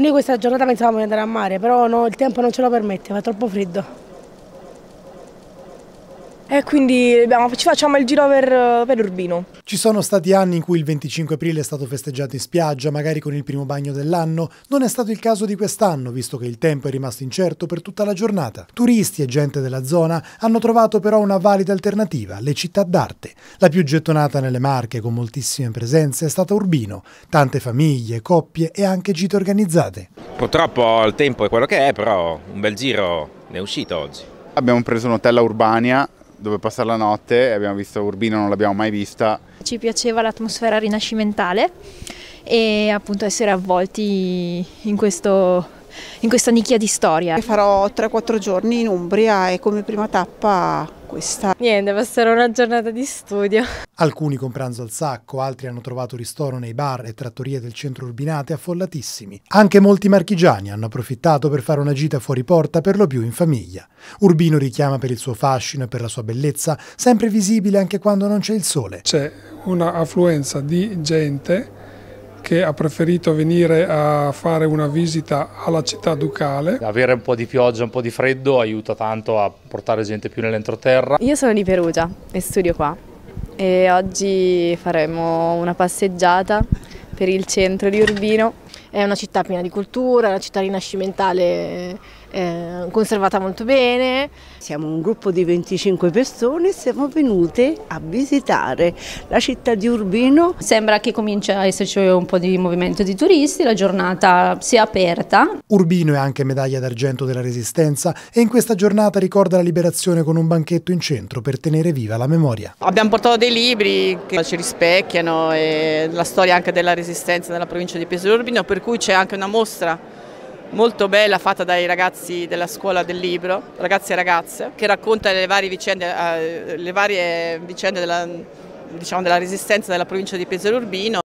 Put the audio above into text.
Noi questa giornata pensavamo di andare a mare, però no, il tempo non ce lo permette, fa troppo freddo. E quindi abbiamo, ci facciamo il giro per, per Urbino. Ci sono stati anni in cui il 25 aprile è stato festeggiato in spiaggia, magari con il primo bagno dell'anno. Non è stato il caso di quest'anno, visto che il tempo è rimasto incerto per tutta la giornata. Turisti e gente della zona hanno trovato però una valida alternativa, le città d'arte. La più gettonata nelle Marche, con moltissime presenze, è stata Urbino. Tante famiglie, coppie e anche gite organizzate. Purtroppo il tempo è quello che è, però un bel giro ne è uscito oggi. Abbiamo preso un hotel a Urbania dove passare la notte abbiamo visto Urbino, non l'abbiamo mai vista. Ci piaceva l'atmosfera rinascimentale e appunto essere avvolti in, questo, in questa nicchia di storia. Farò 3-4 giorni in Umbria e come prima tappa questa. Niente, passerò una giornata di studio. Alcuni con pranzo al sacco, altri hanno trovato ristoro nei bar e trattorie del centro urbinate affollatissimi. Anche molti marchigiani hanno approfittato per fare una gita fuori porta per lo più in famiglia. Urbino richiama per il suo fascino e per la sua bellezza, sempre visibile anche quando non c'è il sole. C'è un'affluenza di gente che ha preferito venire a fare una visita alla città ducale. Avere un po' di pioggia, un po' di freddo aiuta tanto a portare gente più nell'entroterra. Io sono di Perugia e studio qua e oggi faremo una passeggiata per il centro di Urbino. È una città piena di cultura, è una città rinascimentale eh, conservata molto bene. Siamo un gruppo di 25 persone e siamo venute a visitare la città di Urbino. Sembra che cominci a esserci un po' di movimento di turisti, la giornata si è aperta. Urbino è anche medaglia d'argento della Resistenza e in questa giornata ricorda la liberazione con un banchetto in centro per tenere viva la memoria. Abbiamo portato dei libri che ci rispecchiano la storia anche della Resistenza nella provincia di Pesaro Urbino, per cui c'è anche una mostra molto bella fatta dai ragazzi della scuola del libro, ragazzi e ragazze, che racconta le varie vicende, eh, le varie vicende della, diciamo, della resistenza della provincia di Pesaro Urbino.